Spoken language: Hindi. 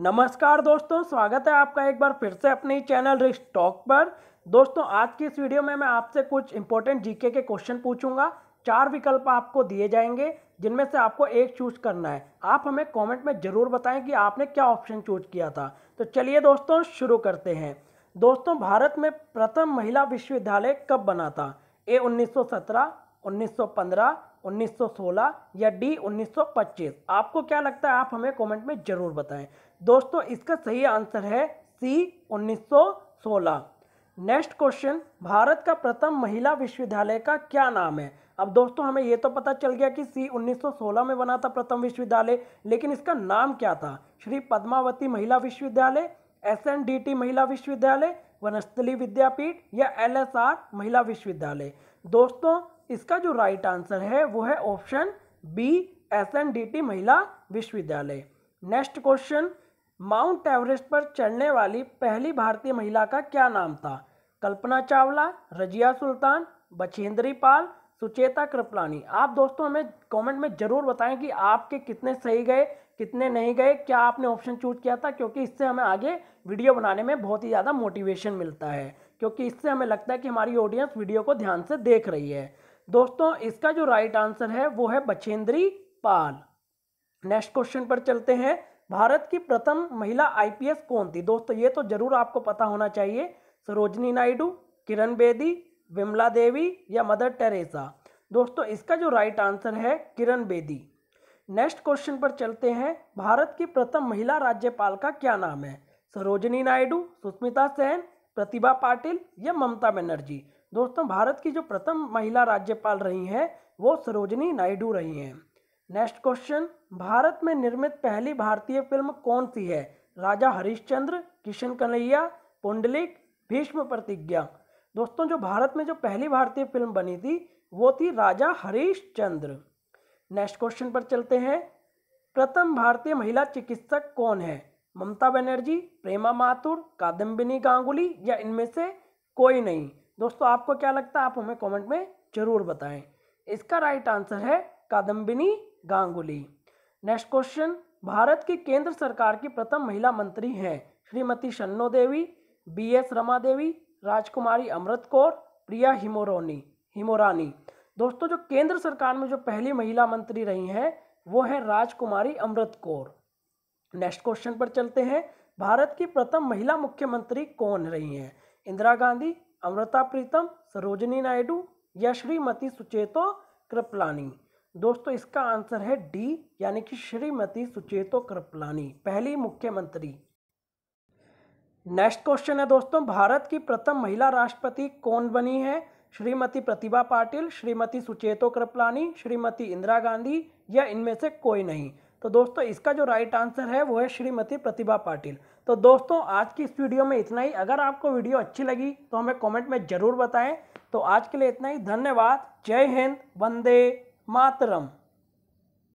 नमस्कार दोस्तों स्वागत है आपका एक बार फिर से अपने चैनल रिस्ट टॉक पर दोस्तों आज की इस वीडियो में मैं आपसे कुछ इंपॉर्टेंट जीके के क्वेश्चन पूछूंगा चार विकल्प आपको दिए जाएंगे जिनमें से आपको एक चूज करना है आप हमें कमेंट में ज़रूर बताएं कि आपने क्या ऑप्शन चूज किया था तो चलिए दोस्तों शुरू करते हैं दोस्तों भारत में प्रथम महिला विश्वविद्यालय कब बना था ए उन्नीस सौ 1916 या डी 1925 आपको क्या लगता है आप हमें कमेंट में ज़रूर बताएं दोस्तों इसका सही आंसर है सी 1916 नेक्स्ट क्वेश्चन भारत का प्रथम महिला विश्वविद्यालय का क्या नाम है अब दोस्तों हमें ये तो पता चल गया कि सी 1916 में बना था प्रथम विश्वविद्यालय लेकिन इसका नाम क्या था श्री पद्मावती महिला विश्वविद्यालय टी महिला विश्वविद्यालय वनस्थली विद्यापीठ या आर महिला विश्वविद्यालय दोस्तों इसका जो राइट आंसर है वो है option B S N D T महिला विश्वविद्यालय नेक्स्ट क्वेश्चन माउंट एवरेस्ट पर चढ़ने वाली पहली भारतीय महिला का क्या नाम था कल्पना चावला रजिया सुल्तान बछेंद्री पाल सुचेता कृपलानी आप दोस्तों हमें कमेंट में ज़रूर बताएं कि आपके कितने सही गए कितने नहीं गए क्या आपने ऑप्शन चूज किया था क्योंकि इससे हमें आगे वीडियो बनाने में बहुत ही ज़्यादा मोटिवेशन मिलता है क्योंकि इससे हमें लगता है कि हमारी ऑडियंस वीडियो को ध्यान से देख रही है दोस्तों इसका जो राइट आंसर है वो है बछेंद्री पाल नेक्स्ट क्वेश्चन पर चलते हैं भारत की प्रथम महिला आईपीएस कौन थी दोस्तों ये तो जरूर आपको पता होना चाहिए सरोजनी नायडू किरण बेदी विमला देवी या मदर टेरेसा दोस्तों इसका जो राइट आंसर है किरण बेदी नेक्स्ट क्वेश्चन पर चलते हैं भारत की प्रथम महिला राज्यपाल का क्या नाम है सरोजनी नायडू सुष्मिता सेन प्रतिभा पाटिल या ममता बनर्जी दोस्तों भारत की जो प्रथम महिला राज्यपाल रही हैं वो सरोजनी नायडू रही हैं नेक्स्ट क्वेश्चन भारत में निर्मित पहली भारतीय फिल्म कौन सी है राजा हरिश्चंद्र किशन कन्हैया पुंडलिक भीष्म प्रतिज्ञा दोस्तों जो भारत में जो पहली भारतीय फिल्म बनी थी वो थी राजा हरिश्चंद्र नेक्स्ट क्वेश्चन पर चलते हैं प्रथम भारतीय महिला चिकित्सक कौन है ममता बनर्जी प्रेमा माथुर कादम्बिनी गांगुली या इनमें से कोई नहीं दोस्तों आपको क्या लगता है आप हमें कमेंट में ज़रूर बताएं इसका राइट आंसर है कादम्बिनी गांगुली नेक्स्ट क्वेश्चन भारत की केंद्र सरकार की प्रथम महिला मंत्री हैं श्रीमती शन्नो देवी बी एस रमा देवी राजकुमारी अमृत कौर प्रिया हिमोरोनी हिमोरानी दोस्तों जो केंद्र सरकार में जो पहली महिला मंत्री रही हैं वो है राजकुमारी अमृत कौर नेक्स्ट क्वेश्चन पर चलते हैं भारत की प्रथम महिला मुख्यमंत्री कौन रही हैं इंदिरा गांधी अमृता प्रीतम सरोजनी नायडू या श्रीमती सुचेतो कृपलानी दोस्तों इसका आंसर है डी यानी कि श्रीमती सुचेतो कृपलानी पहली मुख्यमंत्री नेक्स्ट क्वेश्चन है दोस्तों भारत की प्रथम महिला राष्ट्रपति कौन बनी है श्रीमती प्रतिभा पाटिल श्रीमती सुचेतो कृपलानी श्रीमती इंदिरा गांधी या इनमें से कोई नहीं तो दोस्तों इसका जो राइट आंसर है वो है श्रीमती प्रतिभा पाटिल तो दोस्तों आज की इस वीडियो में इतना ही अगर आपको वीडियो अच्छी लगी तो हमें कमेंट में ज़रूर बताएं तो आज के लिए इतना ही धन्यवाद जय हिंद वंदे मातरम